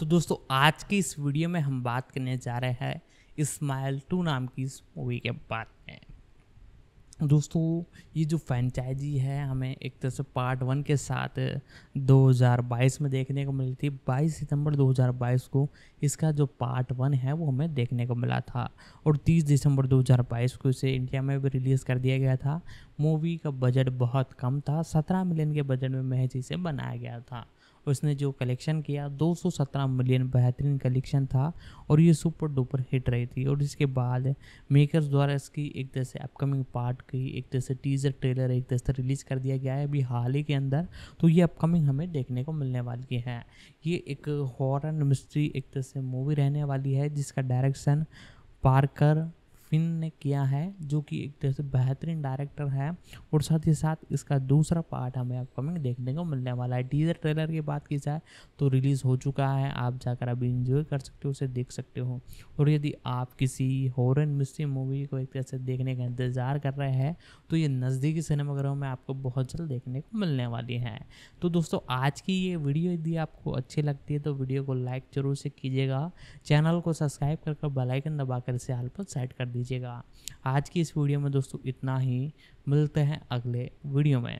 तो दोस्तों आज की इस वीडियो में हम बात करने जा रहे हैं इस्माइल टू नाम की इस मूवी के बारे में दोस्तों ये जो फ्रेंचाइजी है हमें एक तरह से पार्ट वन के साथ 2022 में देखने को मिली थी 22 सितंबर 2022 को इसका जो पार्ट वन है वो हमें देखने को मिला था और 30 दिसंबर 2022 को इसे इंडिया में भी रिलीज़ कर दिया गया था मूवी का बजट बहुत कम था 17 मिलियन के बजट में महज इसे बनाया गया था उसने जो कलेक्शन किया 217 मिलियन बेहतरीन कलेक्शन था और ये सुपर डुपर हिट रही थी और इसके बाद मेकर्स द्वारा इसकी एक तरह से अपकमिंग पार्ट की एक तरह से टीज़र ट्रेलर एक तरह से रिलीज़ कर दिया गया है अभी हाल ही के अंदर तो ये अपकमिंग हमें देखने को मिलने वाली है ये एक हॉरर मिस्ट्री एक तरह से मूवी रहने वाली है जिसका डायरेक्शन पार्कर फिन ने किया है जो कि एक तरह से बेहतरीन डायरेक्टर है और साथ ही साथ इसका दूसरा पार्ट हमें अपकमिंग देखने को मिलने वाला है टीजर ट्रेलर की बात की जाए तो रिलीज़ हो चुका है आप जाकर अभी इंजॉय कर सकते हो उसे देख सकते हो और यदि आप किसी एंड मिस्ट्री मूवी को एक तरह से देखने का इंतज़ार कर रहे हैं तो ये नज़दीकी सिनेमाघरों में आपको बहुत जल्द देखने को मिलने वाली है तो दोस्तों आज की ये वीडियो यदि आपको अच्छी लगती है तो वीडियो को लाइक जरूर से कीजिएगा चैनल को सब्सक्राइब कर बेलाइकन दबाकर इसे हाल पर सेट कर दीजिए लीजिएगा आज की इस वीडियो में दोस्तों इतना ही मिलते हैं अगले वीडियो में